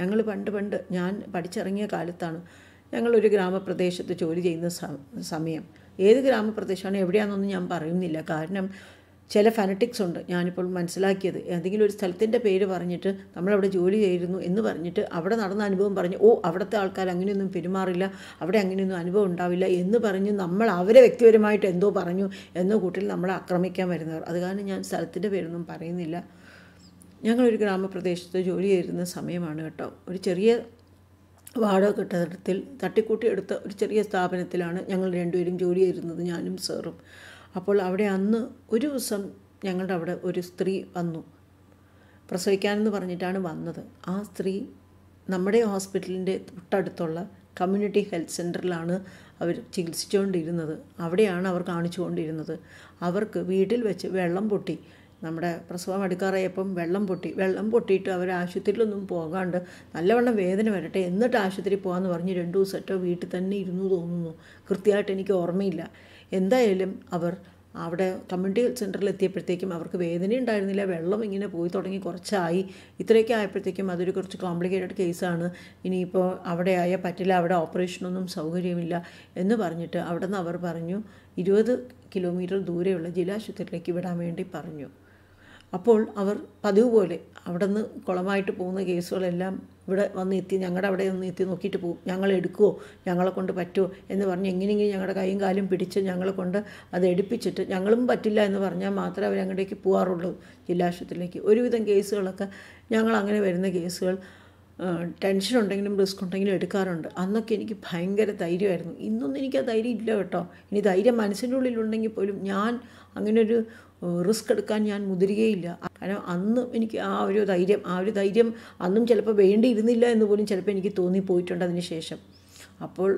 ഞങ്ങൾ പണ്ട് പണ്ട് ഞാൻ പഠിച്ചിറങ്ങിയ കാലത്താണ് ഞങ്ങളൊരു ഗ്രാമപ്രദേശത്ത് ജോലി ചെയ്യുന്ന സമയം ഏത് ഗ്രാമപ്രദേശമാണ് എവിടെയാണെന്നൊന്നും ഞാൻ പറയുന്നില്ല കാരണം ചില ഫനറ്റിക്സ് ഉണ്ട് ഞാനിപ്പോൾ മനസ്സിലാക്കിയത് ഏതെങ്കിലും ഒരു സ്ഥലത്തിൻ്റെ പേര് പറഞ്ഞിട്ട് നമ്മളവിടെ ജോലി ചെയ്തിരുന്നു എന്ന് പറഞ്ഞിട്ട് അവിടെ നടന്ന അനുഭവം പറഞ്ഞ് ഓ അവിടുത്തെ ആൾക്കാർ അങ്ങനെയൊന്നും പെരുമാറില്ല അവിടെ അങ്ങനെയൊന്നും അനുഭവം ഉണ്ടാവില്ല എന്ന് പറഞ്ഞ് നമ്മൾ അവരെ വ്യക്തിപരമായിട്ട് എന്തോ പറഞ്ഞു എന്ന കൂട്ടിൽ നമ്മളെ ആക്രമിക്കാൻ വരുന്നവർ അത് കാരണം ഞാൻ സ്ഥലത്തിൻ്റെ പേരൊന്നും പറയുന്നില്ല ഞങ്ങളൊരു ഗ്രാമപ്രദേശത്ത് ജോലി ചെയ്യുന്ന സമയമാണ് കേട്ടോ ഒരു ചെറിയ വാടക കെട്ടിടത്തിൽ തട്ടിക്കൂട്ടി എടുത്ത ഒരു ചെറിയ സ്ഥാപനത്തിലാണ് ഞങ്ങൾ രണ്ടുപേരും ജോലി ചെയ്യുന്നത് ഞാനും സാറും അപ്പോൾ അവിടെ അന്ന് ഒരു ദിവസം ഞങ്ങളുടെ അവിടെ ഒരു സ്ത്രീ വന്നു പ്രസവിക്കാനെന്ന് പറഞ്ഞിട്ടാണ് വന്നത് ആ സ്ത്രീ നമ്മുടെ ഹോസ്പിറ്റലിൻ്റെ തൊട്ടടുത്തുള്ള കമ്മ്യൂണിറ്റി ഹെൽത്ത് സെൻറ്ററിലാണ് അവർ ചികിത്സിച്ചുകൊണ്ടിരുന്നത് അവിടെയാണ് അവർ കാണിച്ചുകൊണ്ടിരുന്നത് അവർക്ക് വീട്ടിൽ വെച്ച് വെള്ളം പൊട്ടി നമ്മുടെ പ്രസവം അടുക്കാറായപ്പം വെള്ളം പൊട്ടി വെള്ളം പൊട്ടിയിട്ട് അവർ ആശുപത്രിയിലൊന്നും പോകാണ്ട് നല്ലവണ്ണം വേദന വരട്ടെ എന്നിട്ട് ആശുപത്രി പോകാന്ന് പറഞ്ഞ് രണ്ട് ദിവസമായിട്ടോ വീട്ടിൽ തന്നെ ഇരുന്നു തോന്നുന്നു കൃത്യമായിട്ട് എനിക്ക് ഓർമ്മയില്ല എന്തായാലും അവർ അവിടെ കമ്മ്യൂണിറ്റി സെൻറ്ററിൽ എത്തിയപ്പോഴത്തേക്കും അവർക്ക് വേദന ഉണ്ടായിരുന്നില്ല വെള്ളം ഇങ്ങനെ പോയി തുടങ്ങി കുറച്ചായി ഇത്രയൊക്കെ ആയപ്പോഴത്തേക്കും അതൊരു കുറച്ച് കോംപ്ലിക്കേറ്റഡ് കേസാണ് ഇനിയിപ്പോൾ അവിടെ ആയ പറ്റില്ല അവിടെ ഓപ്പറേഷനൊന്നും സൗകര്യമില്ല എന്ന് പറഞ്ഞിട്ട് അവിടെ നിന്ന് അവർ പറഞ്ഞു ഇരുപത് കിലോമീറ്റർ ദൂരെയുള്ള ജില്ലാശുപത്രിയിലേക്ക് വിടാൻ വേണ്ടി പറഞ്ഞു അപ്പോൾ അവർ പതിവ് പോലെ അവിടെ നിന്ന് കുളമായിട്ട് പോകുന്ന കേസുകളെല്ലാം ഇവിടെ വന്ന് എത്തി ഞങ്ങളുടെ അവിടെ ഒന്ന് എത്തി നോക്കിയിട്ട് പോകും ഞങ്ങൾ എടുക്കുമോ ഞങ്ങളെ കൊണ്ട് പറ്റുമോ എന്ന് പറഞ്ഞ് എങ്ങനെയെങ്കിലും ഞങ്ങളുടെ കൈയും കാലും പിടിച്ച് ഞങ്ങളെ കൊണ്ട് അത് എടുപ്പിച്ചിട്ട് ഞങ്ങളും പറ്റില്ല എന്ന് പറഞ്ഞാൽ മാത്രമേ അവർ അങ്ങോട്ടേക്ക് പോകാറുള്ളൂ ജില്ലാശുപത്രിയിലേക്ക് ഒരുവിധം കേസുകളൊക്കെ ഞങ്ങൾ അങ്ങനെ വരുന്ന കേസുകൾ ടെൻഷൻ ഉണ്ടെങ്കിലും റിസ്ക് ഉണ്ടെങ്കിലും എടുക്കാറുണ്ട് അന്നൊക്കെ എനിക്ക് ഭയങ്കര ധൈര്യമായിരുന്നു ഇന്നൊന്നും എനിക്ക് ആ ധൈര്യം ഇല്ല കേട്ടോ ഇനി ധൈര്യം മനസ്സിൻ്റെ ഉള്ളിലുണ്ടെങ്കിൽ പോലും ഞാൻ അങ്ങനൊരു റിസ്ക് എടുക്കാൻ ഞാൻ മുതിരുകയില്ല കാരണം അന്ന് എനിക്ക് ആ ഒരു ധൈര്യം ആ ഒരു ധൈര്യം അന്നും ചിലപ്പോൾ വേണ്ടിയിരുന്നില്ല എന്ന് പോലും ചിലപ്പോൾ എനിക്ക് തോന്നിപ്പോയിട്ടുണ്ട് അതിന് ശേഷം അപ്പോൾ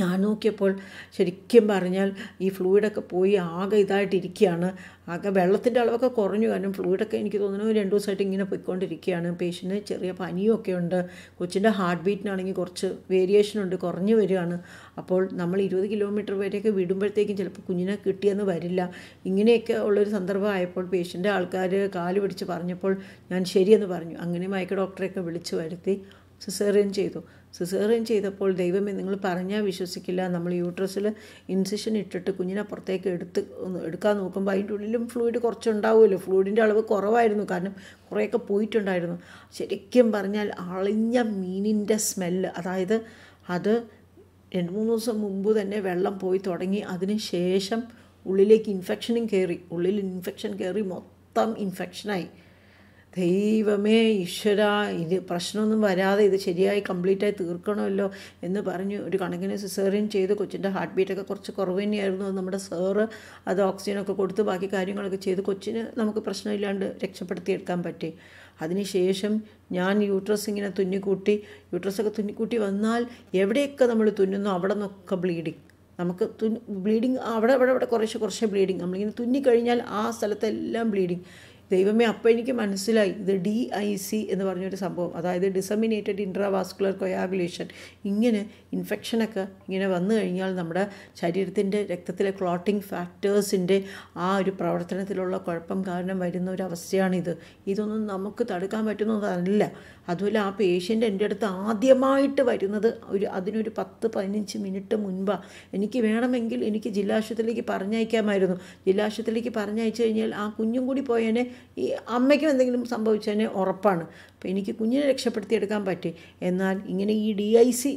ഞാൻ നോക്കിയപ്പോൾ ശരിക്കും പറഞ്ഞാൽ ഈ ഫ്ലൂയിഡൊക്കെ പോയി ആകെ ഇതായിട്ടിരിക്കുകയാണ് ആകെ വെള്ളത്തിൻ്റെ അളവൊക്കെ കുറഞ്ഞു കാരണം ഫ്ലൂയിഡൊക്കെ എനിക്ക് തോന്നുന്നു രണ്ട് ദിവസമായിട്ട് ഇങ്ങനെ പോയിക്കൊണ്ടിരിക്കുകയാണ് പേഷ്യൻറ്റിന് ചെറിയ പനിയൊക്കെ ഉണ്ട് കൊച്ചിൻ്റെ ഹാർട്ട് ബീറ്റിനാണെങ്കിൽ കുറച്ച് വേരിയേഷൻ ഉണ്ട് കുറഞ്ഞു വരികയാണ് അപ്പോൾ നമ്മൾ ഇരുപത് കിലോമീറ്റർ വരെയൊക്കെ വിടുമ്പോഴത്തേക്കും ചിലപ്പോൾ കുഞ്ഞിനെ കിട്ടിയെന്ന് വരില്ല ഇങ്ങനെയൊക്കെ ഉള്ളൊരു സന്ദർഭമായപ്പോൾ പേഷ്യൻ്റെ ആൾക്കാർ കാല് പിടിച്ച് പറഞ്ഞപ്പോൾ ഞാൻ ശരിയെന്ന് പറഞ്ഞു അങ്ങനെ മയക്ക ഡോക്ടറെയൊക്കെ വിളിച്ചു വരുത്തി സിസേറിയൻ ചെയ്തു സിസേറിയൻ ചെയ്തപ്പോൾ ദൈവമേ നിങ്ങൾ പറഞ്ഞാൽ വിശ്വസിക്കില്ല നമ്മൾ യൂട്രസിൽ ഇൻസിഷൻ ഇട്ടിട്ട് കുഞ്ഞിനെ പുറത്തേക്ക് എടുത്ത് എടുക്കാൻ നോക്കുമ്പോൾ അതിൻ്റെ ഉള്ളിലും ഫ്ലൂയിഡ് കുറച്ചുണ്ടാവുമല്ലോ ഫ്ലൂയിഡിൻ്റെ അളവ് കുറവായിരുന്നു കാരണം കുറേയൊക്കെ പോയിട്ടുണ്ടായിരുന്നു ശരിക്കും പറഞ്ഞാൽ അളിഞ്ഞ മീനിൻ്റെ സ്മെല്ല് അതായത് അത് രണ്ട് മൂന്ന് ദിവസം മുമ്പ് തന്നെ വെള്ളം പോയി തുടങ്ങി അതിന് ശേഷം ഉള്ളിലേക്ക് ഇൻഫെക്ഷനും കയറി ഉള്ളിൽ ഇൻഫെക്ഷൻ കയറി മൊത്തം ഇൻഫെക്ഷനായി ദൈവമേ ഈശ്വര ഇത് പ്രശ്നമൊന്നും വരാതെ ഇത് ശരിയായി കംപ്ലീറ്റായി തീർക്കണമല്ലോ എന്ന് പറഞ്ഞ് ഒരു കണക്കിന് സിസേറിയൻ ചെയ്ത് കൊച്ചിൻ്റെ ഹാർട്ട് ബീറ്റൊക്കെ കുറച്ച് കുറവ് തന്നെയായിരുന്നു നമ്മുടെ സേറ് അത് ഓക്സിജനൊക്കെ കൊടുത്ത് ബാക്കി കാര്യങ്ങളൊക്കെ ചെയ്ത് കൊച്ചിന് നമുക്ക് പ്രശ്നമില്ലാണ്ട് രക്ഷപ്പെടുത്തിയെടുക്കാൻ പറ്റി അതിനുശേഷം ഞാൻ യൂട്രസ് ഇങ്ങനെ തുന്നിക്കൂട്ടി യൂട്രസൊക്കെ തുന്നിക്കൂട്ടി വന്നാൽ എവിടെയൊക്കെ നമ്മൾ തുന്നുന്നു അവിടെ നിന്നൊക്കെ ബ്ലീഡിങ് നമുക്ക് തുന്നി ബ്ലീഡിങ് അവിടെ അവിടെ അവിടെ കുറേശ്ശെ കുറേശ്ശെ ബ്ലീഡിങ് നമ്മളിങ്ങനെ തുന്നിക്കഴിഞ്ഞാൽ ആ സ്ഥലത്തെല്ലാം ബ്ലീഡിങ് ദൈവമേ അപ്പോൾ എനിക്ക് മനസ്സിലായി ഇത് ഡി ഐ സി എന്ന് പറഞ്ഞൊരു സംഭവം അതായത് ഡിസമിനേറ്റഡ് ഇൻട്രാവാസ്കുലർ കൊയാഗുലേഷൻ ഇങ്ങനെ ഇൻഫെക്ഷനൊക്കെ ഇങ്ങനെ വന്നു കഴിഞ്ഞാൽ നമ്മുടെ ശരീരത്തിൻ്റെ രക്തത്തിലെ ക്ലോട്ടിംഗ് ഫാക്ടേഴ്സിൻ്റെ ആ ഒരു പ്രവർത്തനത്തിലുള്ള കുഴപ്പം കാരണം വരുന്ന ഒരു അവസ്ഥയാണിത് ഇതൊന്നും നമുക്ക് തടുക്കാൻ പറ്റുന്നതല്ല അതുപോലെ ആ പേഷ്യൻ്റ് എൻ്റെ അടുത്ത് ആദ്യമായിട്ട് വരുന്നത് ഒരു അതിനൊരു പത്ത് പതിനഞ്ച് മിനിറ്റ് മുൻപാണ് എനിക്ക് വേണമെങ്കിൽ എനിക്ക് ജില്ലാശുപത്രിയിലേക്ക് പറഞ്ഞയക്കാമായിരുന്നു ജില്ലാശുപത്രിയിലേക്ക് പറഞ്ഞയച്ചു കഴിഞ്ഞാൽ ആ കുഞ്ഞും കൂടി പോയേനെ ഈ അമ്മയ്ക്കും എന്തെങ്കിലും സംഭവിച്ചതിന് ഉറപ്പാണ് അപ്പോൾ എനിക്ക് കുഞ്ഞിനെ രക്ഷപ്പെടുത്തിയെടുക്കാൻ പറ്റി എന്നാൽ ഇങ്ങനെ ഈ ഡി ഐ സി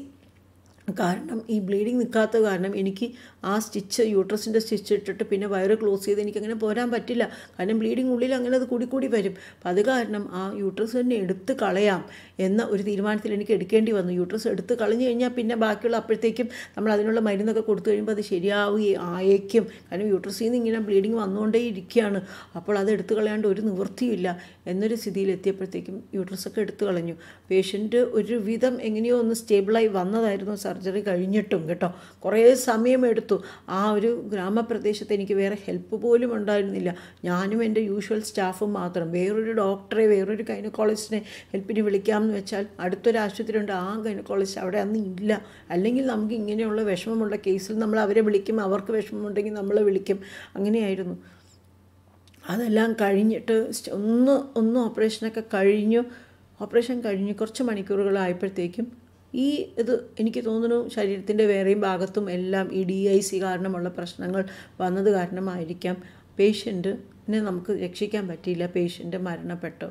കാരണം ഈ ബ്ലീഡിങ് നിൽക്കാത്ത കാരണം എനിക്ക് ആ സ്റ്റിച്ച് യൂട്രസിൻ്റെ സ്റ്റിച്ച് ഇട്ടിട്ട് പിന്നെ വയറ് ക്ലോസ് ചെയ്ത് എനിക്കങ്ങനെ പോരാൻ പറ്റില്ല കാരണം ബ്ലീഡിങ് ഉള്ളിൽ അങ്ങനെ അത് കൂടി കൂടി വരും അപ്പം അത് കാരണം ആ യൂട്രസ് തന്നെ എടുത്ത് കളയാം എന്ന ഒരു തീരുമാനത്തിൽ എനിക്ക് എടുക്കേണ്ടി വന്നു യൂട്രസ് എടുത്ത് കളഞ്ഞു കഴിഞ്ഞാൽ പിന്നെ ബാക്കിയുള്ള അപ്പോഴത്തേക്കും നമ്മൾ അതിനുള്ള മരുന്നൊക്കെ കൊടുത്തു കഴിയുമ്പോൾ അത് ശരിയാവുകയും ആയേക്കും കാരണം യൂട്രസിൽ നിന്ന് ഇങ്ങനെ ബ്ലീഡിങ് വന്നുകൊണ്ടേ ഇരിക്കുകയാണ് അപ്പോൾ അത് എടുത്തു കളയാണ്ട് ഒരു നിവൃത്തിയില്ല എന്നൊരു സ്ഥിതിയിൽ എത്തിയപ്പോഴത്തേക്കും യൂട്രസൊക്കെ എടുത്തു കളഞ്ഞു പേഷ്യൻറ്റ് ഒരുവിധം എങ്ങനെയോ ഒന്ന് സ്റ്റേബിളായി വന്നതായിരുന്നു സർജറി കഴിഞ്ഞിട്ടും കേട്ടോ കുറേ സമയമെടുത്തു ആ ഒരു ഗ്രാമപ്രദേശത്ത് എനിക്ക് വേറെ ഹെൽപ്പ് പോലും ഉണ്ടായിരുന്നില്ല ഞാനും എൻ്റെ യൂഷ്വൽ സ്റ്റാഫും മാത്രം വേറൊരു ഡോക്ടറെ വേറൊരു ഗൈനക്കോളജിസ്റ്റിനെ ഹെൽപ്പിന് വിളിക്കാം എന്താണെന്ന് വെച്ചാൽ അടുത്തൊരു ആശുപത്രിയുണ്ട് ആ ഗൈനക്കോളജിസ്റ്റ് അവിടെ അന്ന് ഇല്ല അല്ലെങ്കിൽ നമുക്ക് ഇങ്ങനെയുള്ള വിഷമമുള്ള കേസിൽ നമ്മൾ അവരെ വിളിക്കും അവർക്ക് വിഷമമുണ്ടെങ്കിൽ നമ്മളെ വിളിക്കും അങ്ങനെയായിരുന്നു അതെല്ലാം കഴിഞ്ഞിട്ട് ഒന്ന് ഒന്ന് ഓപ്പറേഷനൊക്കെ കഴിഞ്ഞു ഓപ്പറേഷൻ കഴിഞ്ഞ് കുറച്ച് മണിക്കൂറുകളായപ്പോഴത്തേക്കും ഈ ഇത് എനിക്ക് തോന്നുന്നു ശരീരത്തിൻ്റെ വേറെയും ഭാഗത്തും എല്ലാം ഈ ഡി ഐ സി കാരണമുള്ള പ്രശ്നങ്ങൾ വന്നത് കാരണമായിരിക്കാം പേഷ്യൻ്റ് പിന്നെ നമുക്ക് രക്ഷിക്കാൻ പറ്റിയില്ല പേഷ്യൻ്റ് മരണപ്പെട്ടു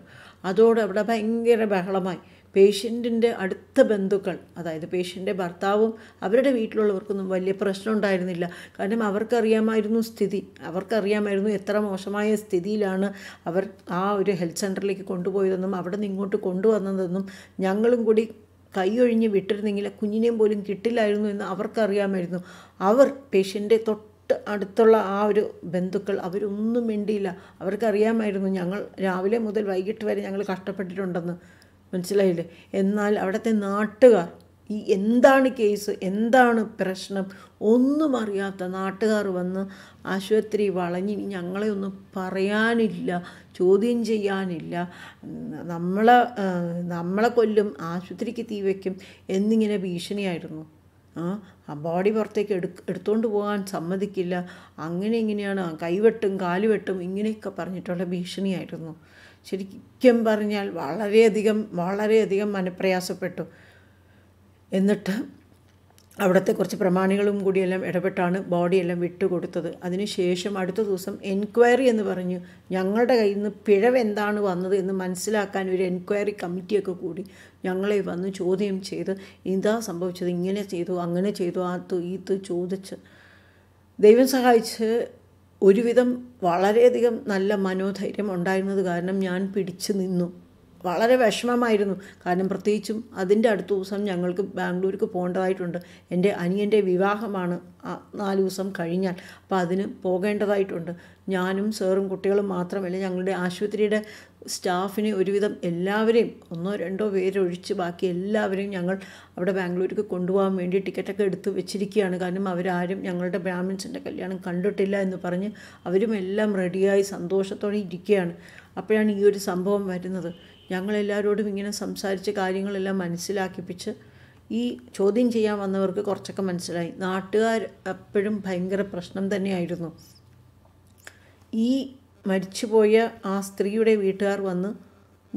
അതോടെ അവിടെ ഭയങ്കര ബഹളമായി പേഷ്യൻറ്റിൻ്റെ അടുത്ത ബന്ധുക്കൾ അതായത് പേഷ്യൻ്റെ ഭർത്താവും അവരുടെ വീട്ടിലുള്ളവർക്കൊന്നും വലിയ പ്രശ്നം ഉണ്ടായിരുന്നില്ല കാരണം അവർക്കറിയാമായിരുന്നു സ്ഥിതി അവർക്കറിയാമായിരുന്നു എത്ര മോശമായ സ്ഥിതിയിലാണ് അവർ ആ ഒരു ഹെൽത്ത് സെൻറ്ററിലേക്ക് കൊണ്ടുപോയതെന്നും അവിടെ നിന്ന് ഇങ്ങോട്ട് കൊണ്ടുവന്നതെന്നും ഞങ്ങളും കൂടി കൈയൊഴിഞ്ഞ് വിട്ടിരുന്നെങ്കിൽ കുഞ്ഞിനെയും പോലും കിട്ടില്ലായിരുന്നു എന്ന് അവർക്കറിയാമായിരുന്നു അവർ പേഷ്യൻ്റെ തൊട്ട് തൊട്ട് അടുത്തുള്ള ആ ഒരു ബന്ധുക്കൾ അവരൊന്നും മിണ്ടിയില്ല അവർക്കറിയാമായിരുന്നു ഞങ്ങൾ രാവിലെ മുതൽ വൈകിട്ട് വരെ ഞങ്ങൾ കഷ്ടപ്പെട്ടിട്ടുണ്ടെന്ന് മനസ്സിലായില്ലേ എന്നാൽ അവിടുത്തെ നാട്ടുകാർ ഈ എന്താണ് കേസ് എന്താണ് പ്രശ്നം ഒന്നും അറിയാത്ത നാട്ടുകാർ വന്ന് ആശുപത്രി വളഞ്ഞ് ഞങ്ങളെ ഒന്നും പറയാനില്ല ചോദ്യം ചെയ്യാനില്ല നമ്മളെ നമ്മളെ കൊല്ലും ആശുപത്രിക്ക് തീ വയ്ക്കും എന്നിങ്ങനെ ഭീഷണിയായിരുന്നു ആ ബോഡി പുറത്തേക്ക് എടു എടുത്തുകൊണ്ട് പോകാൻ സമ്മതിക്കില്ല അങ്ങനെ ഇങ്ങനെയാണ് കൈവെട്ടും കാലുവെട്ടും ഇങ്ങനെയൊക്കെ പറഞ്ഞിട്ടുള്ള ഭീഷണിയായിരുന്നു ശരിക്കും പറഞ്ഞാൽ വളരെയധികം വളരെയധികം മനപ്രയാസപ്പെട്ടു എന്നിട്ട് അവിടുത്തെ കുറച്ച് പ്രമാണികളും കൂടിയെല്ലാം ഇടപെട്ടാണ് ബോഡിയെല്ലാം വിട്ടുകൊടുത്തത് അതിനുശേഷം അടുത്ത ദിവസം എൻക്വയറി എന്ന് പറഞ്ഞു ഞങ്ങളുടെ കയ്യിൽ നിന്ന് പിഴവ് എന്താണ് വന്നത് എന്ന് മനസ്സിലാക്കാൻ ഒരു എൻക്വയറി കമ്മിറ്റിയൊക്കെ കൂടി ഞങ്ങളെ വന്ന് ചോദ്യം ചെയ്ത് ഇതാ സംഭവിച്ചത് ഇങ്ങനെ ചെയ്തു അങ്ങനെ ചെയ്തു ആത്തു ഈത്ത് ചോദിച്ച് ദൈവം സഹായിച്ച് ഒരുവിധം വളരെയധികം നല്ല മനോധൈര്യം ഉണ്ടായിരുന്നത് കാരണം ഞാൻ പിടിച്ചു നിന്നു വളരെ വിഷമമായിരുന്നു കാരണം പ്രത്യേകിച്ചും അതിൻ്റെ അടുത്ത ദിവസം ഞങ്ങൾക്ക് ബാംഗ്ലൂർക്ക് പോകേണ്ടതായിട്ടുണ്ട് എൻ്റെ അനിയൻ്റെ വിവാഹമാണ് നാല് ദിവസം കഴിഞ്ഞാൽ അപ്പോൾ അതിന് പോകേണ്ടതായിട്ടുണ്ട് ഞാനും സാറും കുട്ടികളും മാത്രമല്ല ഞങ്ങളുടെ ആശുപത്രിയുടെ സ്റ്റാഫിനെ ഒരുവിധം എല്ലാവരെയും ഒന്നോ രണ്ടോ പേരൊഴിച്ച് ബാക്കി എല്ലാവരെയും ഞങ്ങൾ അവിടെ ബാംഗ്ലൂർക്ക് കൊണ്ടുപോകാൻ വേണ്ടി ടിക്കറ്റൊക്കെ എടുത്ത് വെച്ചിരിക്കുകയാണ് കാരണം അവരാരും ഞങ്ങളുടെ ബ്രാഹ്മിൻസിൻ്റെ കല്യാണം കണ്ടിട്ടില്ല എന്ന് പറഞ്ഞ് അവരും എല്ലാം റെഡിയായി സന്തോഷത്തോടെ ഇരിക്കുകയാണ് അപ്പോഴാണ് ഈ ഒരു സംഭവം വരുന്നത് ഞങ്ങളെല്ലാവരോടും ഇങ്ങനെ സംസാരിച്ച് കാര്യങ്ങളെല്ലാം മനസ്സിലാക്കിപ്പിച്ച് ഈ ചോദ്യം ചെയ്യാൻ വന്നവർക്ക് കുറച്ചൊക്കെ മനസ്സിലായി നാട്ടുകാർ എപ്പോഴും ഭയങ്കര പ്രശ്നം തന്നെയായിരുന്നു ഈ മരിച്ചുപോയ ആ സ്ത്രീയുടെ വീട്ടുകാർ വന്ന്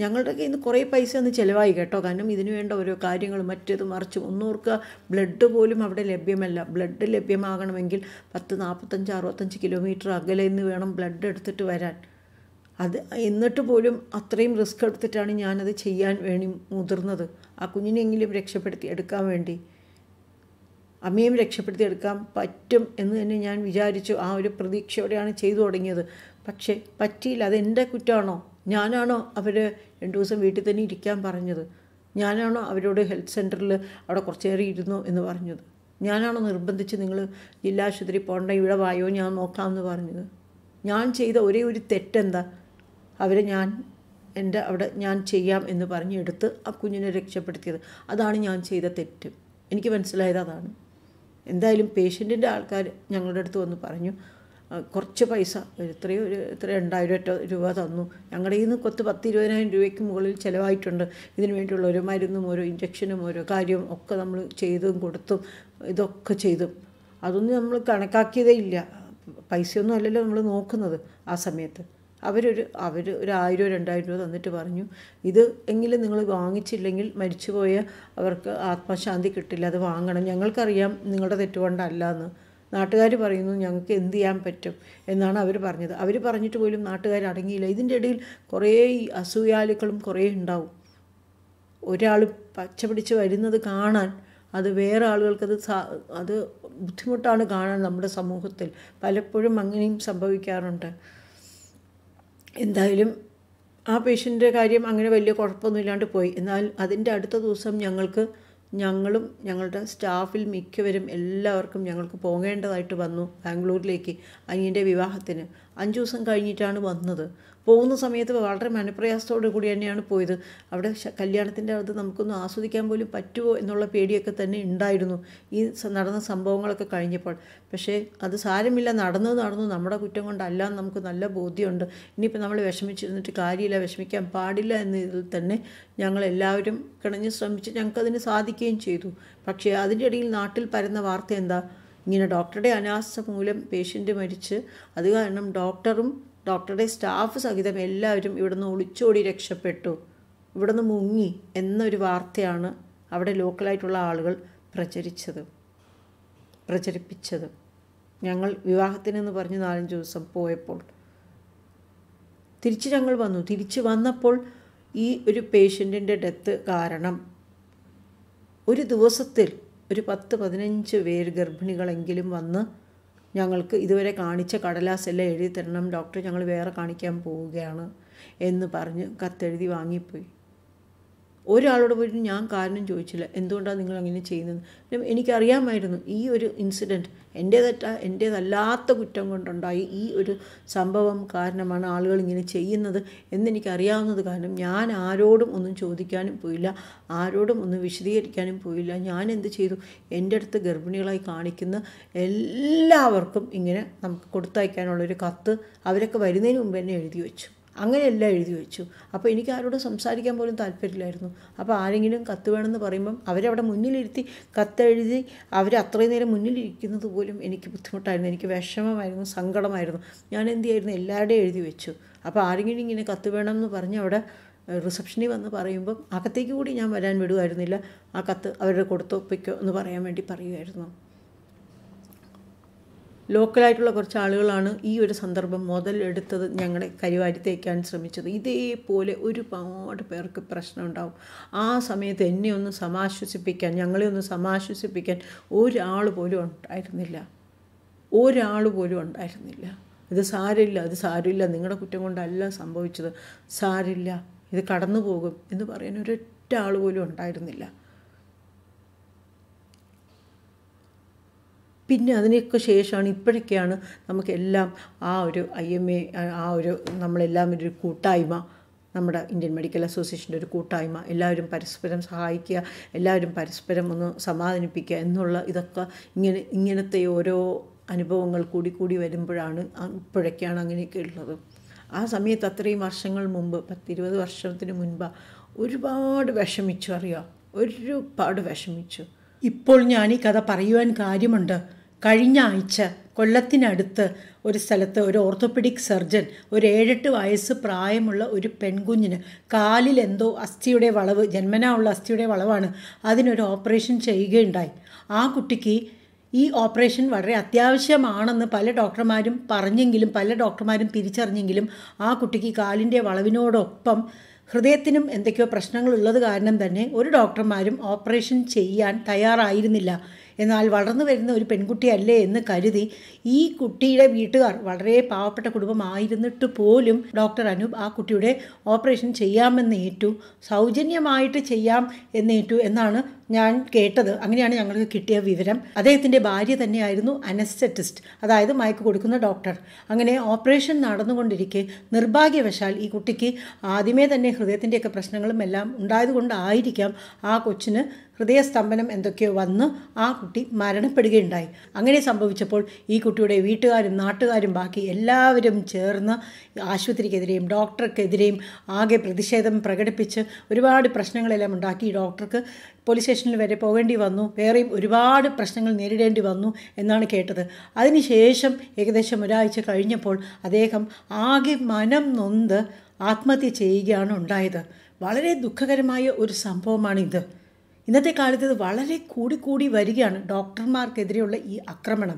ഞങ്ങളുടെ കയ്യിൽ നിന്ന് കുറേ പൈസ ഒന്ന് ചിലവായി കേട്ടോ കാരണം ഇതിനു വേണ്ട ഓരോ കാര്യങ്ങൾ മറ്റേത് മറിച്ചും ഒന്നൂർക്ക് ബ്ലഡ് പോലും അവിടെ ലഭ്യമല്ല ബ്ലഡ് ലഭ്യമാകണമെങ്കിൽ പത്ത് നാൽപ്പത്തഞ്ച് അറുപത്തഞ്ച് കിലോമീറ്റർ അകലെ നിന്ന് വേണം ബ്ലഡ് എടുത്തിട്ട് വരാൻ അത് എന്നിട്ട് പോലും അത്രയും റിസ്ക് എടുത്തിട്ടാണ് ഞാനത് ചെയ്യാൻ വേണ്ടി മുതിർന്നത് ആ കുഞ്ഞിനെങ്കിലും രക്ഷപ്പെടുത്തി എടുക്കാൻ വേണ്ടി അമ്മയും രക്ഷപ്പെടുത്തി എടുക്കാൻ പറ്റും എന്ന് തന്നെ ഞാൻ വിചാരിച്ചു ആ ഒരു പ്രതീക്ഷയോടെയാണ് ചെയ്തു തുടങ്ങിയത് പക്ഷേ പറ്റിയില്ല അതെൻ്റെ കുറ്റമാണോ ഞാനാണോ അവർ രണ്ടു ദിവസം വീട്ടിൽ തന്നെ ഇരിക്കാൻ പറഞ്ഞത് ഞാനാണോ അവരോട് ഹെൽത്ത് സെൻറ്ററിൽ അവിടെ കുറച്ചേറെ ഇരുന്നു എന്ന് പറഞ്ഞത് ഞാനാണോ നിർബന്ധിച്ച് നിങ്ങൾ ജില്ലാ ആശുപത്രി പോകേണ്ട ഇവിടെ വായോ ഞാൻ നോക്കാമെന്ന് പറഞ്ഞത് ഞാൻ ചെയ്ത ഒരേ ഒരു തെറ്റെന്താ അവരെ ഞാൻ എൻ്റെ അവിടെ ഞാൻ ചെയ്യാം എന്ന് എടുത്ത് ആ കുഞ്ഞിനെ രക്ഷപ്പെടുത്തിയത് അതാണ് ഞാൻ ചെയ്ത തെറ്റ് എനിക്ക് മനസ്സിലായത് അതാണ് എന്തായാലും പേഷ്യൻറ്റിൻ്റെ ആൾക്കാർ ഞങ്ങളുടെ അടുത്ത് വന്ന് പറഞ്ഞു കുറച്ച് പൈസ എത്രയോ ഒരു ഇത്ര രണ്ടായിരം രൂപ തന്നു ഞങ്ങളുടെ ഇന്ന് കൊത്ത് പത്ത് ഇരുപതിനായിരം രൂപയ്ക്ക് മുകളിൽ ചിലവായിട്ടുണ്ട് ഇതിനു വേണ്ടിയുള്ള ഒരു മരുന്നും ഓരോ ഇഞ്ചക്ഷനും ഓരോ കാര്യവും ഒക്കെ നമ്മൾ ചെയ്തും കൊടുത്തും ഇതൊക്കെ ചെയ്തും അതൊന്നും നമ്മൾ കണക്കാക്കിയതേ ഇല്ല പൈസയൊന്നും അല്ലല്ലോ നമ്മൾ നോക്കുന്നത് ആ സമയത്ത് അവരൊരു അവർ ഒരു ആയിരം രണ്ടായിരം രൂപ തന്നിട്ട് പറഞ്ഞു ഇത് എങ്കിലും നിങ്ങൾ വാങ്ങിച്ചില്ലെങ്കിൽ മരിച്ചുപോയ അവർക്ക് ആത്മശാന്തി കിട്ടില്ല അത് വാങ്ങണം ഞങ്ങൾക്കറിയാം നിങ്ങളുടെ തെറ്റുകൊണ്ടല്ല എന്ന് നാട്ടുകാർ പറയുന്നു ഞങ്ങൾക്ക് എന്ത് ചെയ്യാൻ പറ്റും എന്നാണ് അവർ പറഞ്ഞത് അവർ പറഞ്ഞിട്ട് പോലും നാട്ടുകാർ അടങ്ങിയില്ല ഇതിൻ്റെ ഇടയിൽ കുറേ അസൂയാലുക്കളും കുറേ ഉണ്ടാവും ഒരാൾ പച്ച പിടിച്ച് വരുന്നത് കാണാൻ അത് വേറെ ആളുകൾക്കത് സാ അത് ബുദ്ധിമുട്ടാണ് കാണാൻ നമ്മുടെ സമൂഹത്തിൽ പലപ്പോഴും അങ്ങനെയും സംഭവിക്കാറുണ്ട് എന്തായാലും ആ പേഷ്യൻ്റെ കാര്യം അങ്ങനെ വലിയ കുഴപ്പമൊന്നുമില്ലാണ്ട് പോയി എന്നാൽ അതിൻ്റെ അടുത്ത ദിവസം ഞങ്ങൾക്ക് ഞങ്ങളും ഞങ്ങളുടെ സ്റ്റാഫിൽ മിക്കവരും എല്ലാവർക്കും ഞങ്ങൾക്ക് പോകേണ്ടതായിട്ട് വന്നു ബാംഗ്ലൂരിലേക്ക് അനിയൻ്റെ വിവാഹത്തിന് അഞ്ച് ദിവസം കഴിഞ്ഞിട്ടാണ് വന്നത് പോകുന്ന സമയത്ത് വളരെ മനപ്രയാസത്തോടു കൂടി തന്നെയാണ് പോയത് അവിടെ കല്യാണത്തിൻ്റെ അത് നമുക്കൊന്നും ആസ്വദിക്കാൻ പോലും പറ്റുമോ എന്നുള്ള പേടിയൊക്കെ തന്നെ ഉണ്ടായിരുന്നു ഈ നടന്ന സംഭവങ്ങളൊക്കെ കഴിഞ്ഞപ്പോൾ പക്ഷേ അത് സാരമില്ല നടന്നു നടന്നു നമ്മുടെ കുറ്റം കൊണ്ടല്ല നമുക്ക് നല്ല ബോധ്യമുണ്ട് ഇനിയിപ്പോൾ നമ്മൾ വിഷമിച്ചിരുന്നിട്ട് കാര്യമില്ല വിഷമിക്കാൻ പാടില്ല എന്നതിൽ തന്നെ ഞങ്ങൾ എല്ലാവരും കിണഞ്ഞ് ശ്രമിച്ച് ഞങ്ങൾക്കതിന് സാധിക്കുകയും ചെയ്തു പക്ഷേ അതിൻ്റെ ഇടയിൽ നാട്ടിൽ പരന്ന വാർത്ത എന്താ ഇങ്ങനെ ഡോക്ടറുടെ അനാസ്ഥ മൂലം പേഷ്യൻ്റ് മരിച്ച് അത് കാരണം ഡോക്ടറും ഡോക്ടറുടെ സ്റ്റാഫ് സഹിതം എല്ലാവരും ഇവിടുന്ന് ഒളിച്ചോടി രക്ഷപ്പെട്ടു ഇവിടുന്ന് മുങ്ങി എന്നൊരു വാർത്തയാണ് അവിടെ ലോക്കലായിട്ടുള്ള ആളുകൾ പ്രചരിച്ചത് പ്രചരിപ്പിച്ചത് ഞങ്ങൾ വിവാഹത്തിനെന്ന് പറഞ്ഞ് നാലഞ്ച് ദിവസം പോയപ്പോൾ തിരിച്ച് ഞങ്ങൾ വന്നു തിരിച്ച് വന്നപ്പോൾ ഈ ഒരു പേഷ്യൻറ്റിൻ്റെ ഡെത്ത് കാരണം ഒരു ദിവസത്തിൽ ഒരു പത്ത് പതിനഞ്ച് പേര് ഗർഭിണികളെങ്കിലും വന്ന് ഞങ്ങൾക്ക് ഇതുവരെ കാണിച്ച എല്ലാം എഴുതി തരണം ഡോക്ടർ ഞങ്ങൾ വേറെ കാണിക്കാൻ പോവുകയാണ് എന്ന് പറഞ്ഞ് കത്തെഴുതി വാങ്ങിപ്പോയി ഒരാളോട് പോയിട്ട് ഞാൻ കാരണം ചോദിച്ചില്ല എന്തുകൊണ്ടാണ് നിങ്ങൾ അങ്ങനെ ചെയ്യുന്നത് എനിക്കറിയാമായിരുന്നു ഈ ഒരു ഇൻസിഡൻറ്റ് എൻ്റെ തെറ്റ എൻ്റേതല്ലാത്ത കുറ്റം കൊണ്ടുണ്ടായി ഈ ഒരു സംഭവം കാരണമാണ് ആളുകൾ ഇങ്ങനെ ചെയ്യുന്നത് എന്നെനിക്കറിയാവുന്നത് കാരണം ഞാൻ ആരോടും ഒന്നും ചോദിക്കാനും പോയില്ല ആരോടും ഒന്നും വിശദീകരിക്കാനും പോയില്ല ഞാൻ എന്ത് ചെയ്തു എൻ്റെ അടുത്ത് ഗർഭിണികളായി കാണിക്കുന്ന എല്ലാവർക്കും ഇങ്ങനെ നമുക്ക് കൊടുത്തയക്കാനുള്ളൊരു കത്ത് അവരൊക്കെ വരുന്നതിന് മുമ്പ് തന്നെ എഴുതി വെച്ചു അങ്ങനെയെല്ലാം എഴുതി വെച്ചു അപ്പോൾ എനിക്ക് ആരോടും സംസാരിക്കാൻ പോലും താല്പര്യമില്ലായിരുന്നു അപ്പോൾ ആരെങ്കിലും കത്ത് വേണമെന്ന് പറയുമ്പം അവരവിടെ മുന്നിലിരുത്തി കത്തെഴുതി അവർ അത്രയും നേരം മുന്നിലിരിക്കുന്നത് പോലും എനിക്ക് ബുദ്ധിമുട്ടായിരുന്നു എനിക്ക് വിഷമമായിരുന്നു സങ്കടമായിരുന്നു ഞാൻ എന്ത് ചെയ്യായിരുന്നു എല്ലാവരുടെയും എഴുതി വെച്ചു അപ്പോൾ ആരെങ്കിലും ഇങ്ങനെ കത്ത് വേണമെന്ന് പറഞ്ഞ് അവിടെ റിസപ്ഷനിൽ വന്ന് പറയുമ്പം അകത്തേക്ക് കൂടി ഞാൻ വരാൻ വിടുമായിരുന്നില്ല ആ കത്ത് അവരുടെ കൊടുത്തൊപ്പിക്കോ എന്ന് പറയാൻ വേണ്ടി പറയുമായിരുന്നു ലോക്കലായിട്ടുള്ള കുറച്ച് ആളുകളാണ് ഈ ഒരു സന്ദർഭം മുതലെടുത്തത് ഞങ്ങളെ കരിവാരി തേക്കാൻ ശ്രമിച്ചത് ഇതേപോലെ ഒരുപാട് പേർക്ക് പ്രശ്നമുണ്ടാവും ആ സമയത്ത് എന്നെ ഒന്ന് സമാശ്വസിപ്പിക്കാൻ ഞങ്ങളെ ഒന്ന് സമാശ്വസിപ്പിക്കാൻ ഒരാൾ പോലും ഉണ്ടായിരുന്നില്ല ഒരാൾ പോലും ഉണ്ടായിരുന്നില്ല ഇത് സാരില്ല അത് സാരില്ല നിങ്ങളുടെ കുറ്റം കൊണ്ടല്ല സംഭവിച്ചത് സാരില്ല ഇത് കടന്നു പോകും എന്ന് പറയാൻ ഒരൊറ്റ ആൾ പോലും ഉണ്ടായിരുന്നില്ല പിന്നെ അതിനൊക്കെ ശേഷമാണ് ഇപ്പോഴൊക്കെയാണ് നമുക്കെല്ലാം ആ ഒരു ഐ എം എ ആ ഒരു നമ്മളെല്ലാം ഒരു കൂട്ടായ്മ നമ്മുടെ ഇന്ത്യൻ മെഡിക്കൽ അസോസിയേഷൻ്റെ ഒരു കൂട്ടായ്മ എല്ലാവരും പരസ്പരം സഹായിക്കുക എല്ലാവരും പരസ്പരം ഒന്ന് സമാധാനിപ്പിക്കുക എന്നുള്ള ഇതൊക്കെ ഇങ്ങനെ ഇങ്ങനത്തെ ഓരോ അനുഭവങ്ങൾ കൂടി കൂടി വരുമ്പോഴാണ് ഇപ്പോഴൊക്കെയാണ് അങ്ങനെയൊക്കെ ഉള്ളത് ആ സമയത്ത് അത്രയും വർഷങ്ങൾ മുമ്പ് പത്തിരുപത് വർഷത്തിന് മുൻപ് ഒരുപാട് വിഷമിച്ചു അറിയാം ഒരുപാട് വിഷമിച്ചു ഇപ്പോൾ ഞാൻ ഈ കഥ പറയുവാൻ കാര്യമുണ്ട് കഴിഞ്ഞ ആഴ്ച കൊല്ലത്തിനടുത്ത് ഒരു സ്ഥലത്ത് ഒരു ഓർത്തോപ്പെഡിക് സർജൻ ഒരു ഏഴെട്ട് വയസ്സ് പ്രായമുള്ള ഒരു പെൺകുഞ്ഞിന് കാലിൽ എന്തോ അസ്ഥിയുടെ വളവ് ജന്മനാ ഉള്ള അസ്ഥിയുടെ വളവാണ് അതിനൊരു ഓപ്പറേഷൻ ചെയ്യുകയുണ്ടായി ആ കുട്ടിക്ക് ഈ ഓപ്പറേഷൻ വളരെ അത്യാവശ്യമാണെന്ന് പല ഡോക്ടർമാരും പറഞ്ഞെങ്കിലും പല ഡോക്ടർമാരും തിരിച്ചറിഞ്ഞെങ്കിലും ആ കുട്ടിക്ക് കാലിൻ്റെ വളവിനോടൊപ്പം ഹൃദയത്തിനും എന്തൊക്കെയോ പ്രശ്നങ്ങളുള്ളത് കാരണം തന്നെ ഒരു ഡോക്ടർമാരും ഓപ്പറേഷൻ ചെയ്യാൻ തയ്യാറായിരുന്നില്ല എന്നാൽ വളർന്നു വരുന്ന ഒരു പെൺകുട്ടിയല്ലേ എന്ന് കരുതി ഈ കുട്ടിയുടെ വീട്ടുകാർ വളരെ പാവപ്പെട്ട കുടുംബമായിരുന്നിട്ട് പോലും ഡോക്ടർ അനൂപ് ആ കുട്ടിയുടെ ഓപ്പറേഷൻ ചെയ്യാമെന്നേറ്റു സൗജന്യമായിട്ട് ചെയ്യാം എന്നേറ്റു എന്നാണ് ഞാൻ കേട്ടത് അങ്ങനെയാണ് ഞങ്ങൾക്ക് കിട്ടിയ വിവരം അദ്ദേഹത്തിൻ്റെ ഭാര്യ തന്നെയായിരുന്നു അനസ്തറ്റിസ്റ്റ് അതായത് മയക്ക് കൊടുക്കുന്ന ഡോക്ടർ അങ്ങനെ ഓപ്പറേഷൻ നടന്നുകൊണ്ടിരിക്കെ നിർഭാഗ്യവശാൽ ഈ കുട്ടിക്ക് ആദ്യമേ തന്നെ ഹൃദയത്തിൻ്റെയൊക്കെ പ്രശ്നങ്ങളും എല്ലാം ഉണ്ടായതുകൊണ്ടായിരിക്കാം ആ കൊച്ചിന് ഹൃദയസ്തംഭനം എന്തൊക്കെയോ വന്ന് ആ കുട്ടി മരണപ്പെടുകയുണ്ടായി അങ്ങനെ സംഭവിച്ചപ്പോൾ ഈ കുട്ടിയുടെ വീട്ടുകാരും നാട്ടുകാരും ബാക്കി എല്ലാവരും ചേർന്ന് ആശുപത്രിക്കെതിരെയും ഡോക്ടർക്കെതിരെയും ആകെ പ്രതിഷേധം പ്രകടിപ്പിച്ച് ഒരുപാട് പ്രശ്നങ്ങളെല്ലാം ഉണ്ടാക്കി ഡോക്ടർക്ക് പോലീസ് സ്റ്റേഷനിൽ വരെ പോകേണ്ടി വന്നു വേറെയും ഒരുപാട് പ്രശ്നങ്ങൾ നേരിടേണ്ടി വന്നു എന്നാണ് കേട്ടത് അതിനുശേഷം ഏകദേശം ഒരാഴ്ച കഴിഞ്ഞപ്പോൾ അദ്ദേഹം ആകെ മനം നൊന്ത് ആത്മഹത്യ ചെയ്യുകയാണ് ഉണ്ടായത് വളരെ ദുഃഖകരമായ ഒരു സംഭവമാണിത് ഇന്നത്തെ കാലത്ത് ഇത് വളരെ കൂടിക്കൂടി വരികയാണ് ഡോക്ടർമാർക്കെതിരെയുള്ള ഈ ആക്രമണം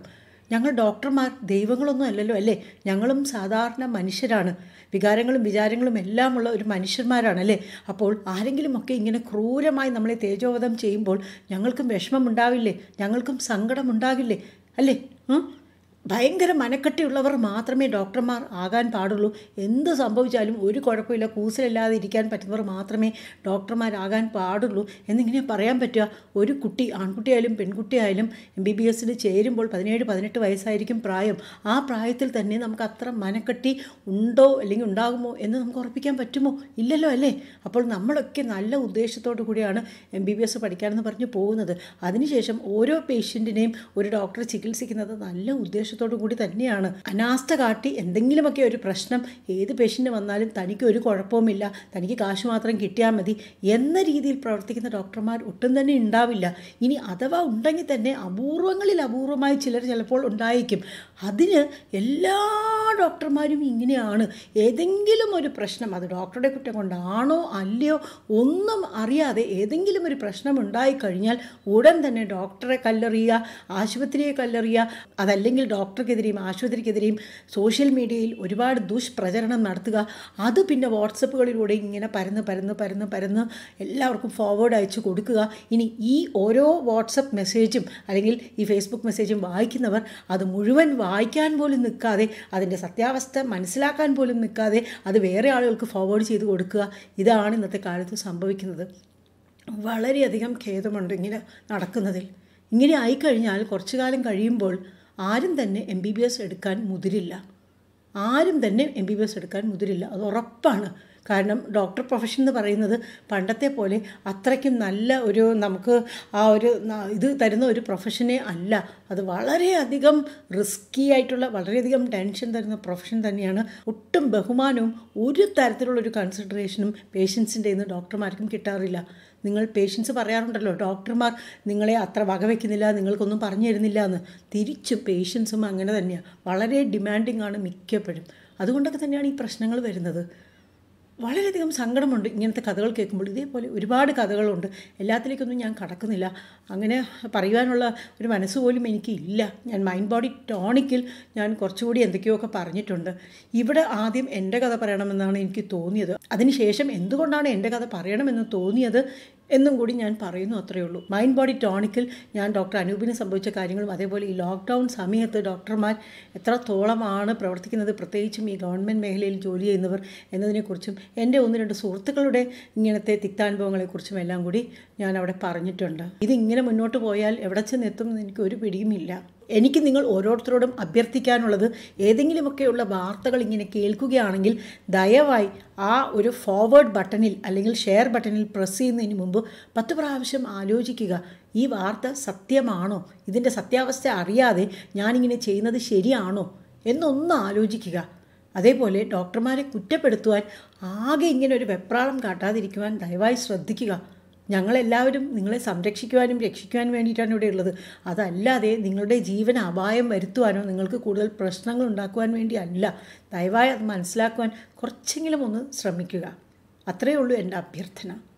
ഞങ്ങൾ ഡോക്ടർമാർ ദൈവങ്ങളൊന്നും അല്ലല്ലോ അല്ലേ ഞങ്ങളും സാധാരണ മനുഷ്യരാണ് വികാരങ്ങളും വിചാരങ്ങളും എല്ലാമുള്ള ഒരു മനുഷ്യന്മാരാണ് അല്ലേ അപ്പോൾ ആരെങ്കിലുമൊക്കെ ഇങ്ങനെ ക്രൂരമായി നമ്മളെ തേജോവധം ചെയ്യുമ്പോൾ ഞങ്ങൾക്കും വിഷമമുണ്ടാവില്ലേ ഞങ്ങൾക്കും സങ്കടമുണ്ടാകില്ലേ അല്ലേ ഭയങ്കര മനക്കെട്ടിയുള്ളവർ മാത്രമേ ഡോക്ടർമാർ ആകാൻ പാടുള്ളൂ എന്ത് സംഭവിച്ചാലും ഒരു കുഴപ്പമില്ല കൂസലില്ലാതെ ഇരിക്കാൻ പറ്റുന്നവർ മാത്രമേ ഡോക്ടർമാരാകാൻ പാടുള്ളൂ എന്നിങ്ങനെ പറയാൻ പറ്റുക ഒരു കുട്ടി ആൺകുട്ടിയായാലും പെൺകുട്ടിയായാലും എം ബി ബി എസിന് ചേരുമ്പോൾ പതിനേഴ് പതിനെട്ട് വയസ്സായിരിക്കും പ്രായം ആ പ്രായത്തിൽ തന്നെ നമുക്ക് അത്ര മനക്കെട്ടി ഉണ്ടോ അല്ലെങ്കിൽ ഉണ്ടാകുമോ എന്ന് നമുക്ക് ഉറപ്പിക്കാൻ പറ്റുമോ ഇല്ലല്ലോ അല്ലേ അപ്പോൾ നമ്മളൊക്കെ നല്ല ഉദ്ദേശത്തോടു കൂടിയാണ് എം ബി ബി എസ് പഠിക്കാമെന്ന് പറഞ്ഞ് പോകുന്നത് അതിനുശേഷം ഓരോ പേഷ്യൻറ്റിനെയും ഒരു ഡോക്ടർ ചികിത്സിക്കുന്നത് നല്ല ഉദ്ദേശം ലക്ഷ്യത്തോടു കൂടി തന്നെയാണ് അനാസ്ഥ കാട്ടി എന്തെങ്കിലുമൊക്കെ ഒരു പ്രശ്നം ഏത് പേഷ്യൻ്റ് വന്നാലും തനിക്ക് ഒരു കുഴപ്പവുമില്ല തനിക്ക് കാശ് മാത്രം കിട്ടിയാൽ മതി എന്ന രീതിയിൽ പ്രവർത്തിക്കുന്ന ഡോക്ടർമാർ ഒട്ടും തന്നെ ഉണ്ടാവില്ല ഇനി അഥവാ ഉണ്ടെങ്കിൽ തന്നെ അപൂർവങ്ങളിൽ അപൂർവമായി ചിലർ ചിലപ്പോൾ ഉണ്ടായിരിക്കും അതിന് എല്ലാ ഡോക്ടർമാരും ഇങ്ങനെയാണ് ഏതെങ്കിലും ഒരു പ്രശ്നം അത് ഡോക്ടറുടെ കുറ്റം കൊണ്ടാണോ അല്ലയോ ഒന്നും അറിയാതെ ഏതെങ്കിലും ഒരു പ്രശ്നം ഉണ്ടായിക്കഴിഞ്ഞാൽ ഉടൻ തന്നെ ഡോക്ടറെ കല്ലെറിയുക ആശുപത്രിയെ കല്ലെറിയുക അതല്ലെങ്കിൽ ഡോക്ടർക്കെതിരെയും ആശുപത്രിക്കെതിരെയും സോഷ്യൽ മീഡിയയിൽ ഒരുപാട് ദുഷ്പ്രചരണം നടത്തുക അത് പിന്നെ വാട്സപ്പുകളിലൂടെ ഇങ്ങനെ പരന്ന് പരന്ന് പരന്ന് പരന്ന് എല്ലാവർക്കും ഫോർവേഡ് അയച്ച് കൊടുക്കുക ഇനി ഈ ഓരോ വാട്സപ്പ് മെസ്സേജും അല്ലെങ്കിൽ ഈ ഫേസ്ബുക്ക് മെസ്സേജും വായിക്കുന്നവർ അത് മുഴുവൻ വായിക്കാൻ പോലും നിൽക്കാതെ അതിൻ്റെ സത്യാവസ്ഥ മനസ്സിലാക്കാൻ പോലും നിൽക്കാതെ അത് വേറെ ആളുകൾക്ക് ഫോർവേഡ് ചെയ്ത് കൊടുക്കുക ഇതാണ് ഇന്നത്തെ കാലത്ത് സംഭവിക്കുന്നത് വളരെയധികം ഖേദമുണ്ട് ഇങ്ങനെ നടക്കുന്നതിൽ ഇങ്ങനെ ആയിക്കഴിഞ്ഞാൽ കുറച്ചു കാലം കഴിയുമ്പോൾ ആരും തന്നെ എം ബി ബി എസ് എടുക്കാൻ മുതിരില്ല ആരും തന്നെ എം ബി ബി എസ് എടുക്കാൻ മുതിരില്ല അത് ഉറപ്പാണ് കാരണം ഡോക്ടർ പ്രൊഫഷൻ എന്ന് പറയുന്നത് പണ്ടത്തെ പോലെ അത്രയ്ക്കും നല്ല ഒരു നമുക്ക് ആ ഒരു ഇത് തരുന്ന ഒരു പ്രൊഫഷനെ അല്ല അത് വളരെയധികം റിസ്കി ആയിട്ടുള്ള വളരെയധികം ടെൻഷൻ തരുന്ന പ്രൊഫഷൻ തന്നെയാണ് ഒട്ടും ബഹുമാനവും ഒരു തരത്തിലുള്ളൊരു കൺസിഡറേഷനും പേഷ്യൻസിൻ്റെ നിന്ന് ഡോക്ടർമാർക്കും കിട്ടാറില്ല നിങ്ങൾ പേഷ്യൻസ് പറയാറുണ്ടല്ലോ ഡോക്ടർമാർ നിങ്ങളെ അത്ര വകവയ്ക്കുന്നില്ല നിങ്ങൾക്കൊന്നും പറഞ്ഞു തരുന്നില്ല എന്ന് തിരിച്ച് പേഷ്യൻസും അങ്ങനെ തന്നെയാണ് വളരെ ഡിമാൻഡിങ് ആണ് മിക്കപ്പോഴും അതുകൊണ്ടൊക്കെ തന്നെയാണ് ഈ പ്രശ്നങ്ങൾ വരുന്നത് വളരെയധികം സങ്കടമുണ്ട് ഇങ്ങനത്തെ കഥകൾ കേൾക്കുമ്പോൾ ഇതേപോലെ ഒരുപാട് കഥകളുണ്ട് എല്ലാത്തിലേക്കൊന്നും ഞാൻ കടക്കുന്നില്ല അങ്ങനെ പറയുവാനുള്ള ഒരു മനസ്സ് പോലും എനിക്കില്ല ഞാൻ മൈൻഡ് ബോഡി ടോണിക്കിൽ ഞാൻ കുറച്ചുകൂടി എന്തൊക്കെയൊക്കെ പറഞ്ഞിട്ടുണ്ട് ഇവിടെ ആദ്യം എൻ്റെ കഥ പറയണമെന്നാണ് എനിക്ക് തോന്നിയത് അതിനുശേഷം എന്തുകൊണ്ടാണ് എൻ്റെ കഥ പറയണമെന്ന് തോന്നിയത് എന്നും കൂടി ഞാൻ പറയുന്നു അത്രയേ ഉള്ളൂ മൈൻഡ് ബോഡി ടോണിക്കിൽ ഞാൻ ഡോക്ടർ അനൂപിന് സംഭവിച്ച കാര്യങ്ങളും അതേപോലെ ഈ ലോക്ക്ഡൗൺ സമയത്ത് ഡോക്ടർമാർ എത്രത്തോളമാണ് പ്രവർത്തിക്കുന്നത് പ്രത്യേകിച്ചും ഈ ഗവൺമെൻറ് മേഖലയിൽ ജോലി ചെയ്യുന്നവർ എന്നതിനെക്കുറിച്ചും എൻ്റെ ഒന്ന് രണ്ട് സുഹൃത്തുക്കളുടെ ഇങ്ങനത്തെ തിക്താനുഭവങ്ങളെക്കുറിച്ചും എല്ലാം കൂടി ഞാൻ അവിടെ പറഞ്ഞിട്ടുണ്ട് ഇതിങ്ങനെ ഇങ്ങനെ മുന്നോട്ട് പോയാൽ എവിടെ ചെന്നെത്തും എനിക്ക് ഒരു പിടിയുമില്ല എനിക്ക് നിങ്ങൾ ഓരോരുത്തരോടും അഭ്യർത്ഥിക്കാനുള്ളത് ഏതെങ്കിലുമൊക്കെയുള്ള വാർത്തകൾ ഇങ്ങനെ കേൾക്കുകയാണെങ്കിൽ ദയവായി ആ ഒരു ഫോർവേഡ് ബട്ടണിൽ അല്ലെങ്കിൽ ഷെയർ ബട്ടണിൽ പ്രസ് ചെയ്യുന്നതിന് മുമ്പ് പത്ത് പ്രാവശ്യം ആലോചിക്കുക ഈ വാർത്ത സത്യമാണോ ഇതിൻ്റെ സത്യാവസ്ഥ അറിയാതെ ഞാനിങ്ങനെ ചെയ്യുന്നത് ശരിയാണോ എന്നൊന്ന് ആലോചിക്കുക അതേപോലെ ഡോക്ടർമാരെ കുറ്റപ്പെടുത്തുവാൻ ആകെ ഇങ്ങനെ ഒരു വെപ്രാളം കാട്ടാതിരിക്കുവാൻ ദയവായി ശ്രദ്ധിക്കുക ഞങ്ങളെല്ലാവരും നിങ്ങളെ സംരക്ഷിക്കുവാനും രക്ഷിക്കുവാനും വേണ്ടിയിട്ടാണ് ഇവിടെ ഉള്ളത് അതല്ലാതെ നിങ്ങളുടെ ജീവൻ അപായം വരുത്തുവാനോ നിങ്ങൾക്ക് കൂടുതൽ പ്രശ്നങ്ങൾ ഉണ്ടാക്കുവാൻ വേണ്ടിയല്ല ദയവായി അത് മനസ്സിലാക്കുവാൻ കുറച്ചെങ്കിലും ഒന്ന് ശ്രമിക്കുക അത്രയേ ഉള്ളൂ എൻ്റെ അഭ്യർത്ഥന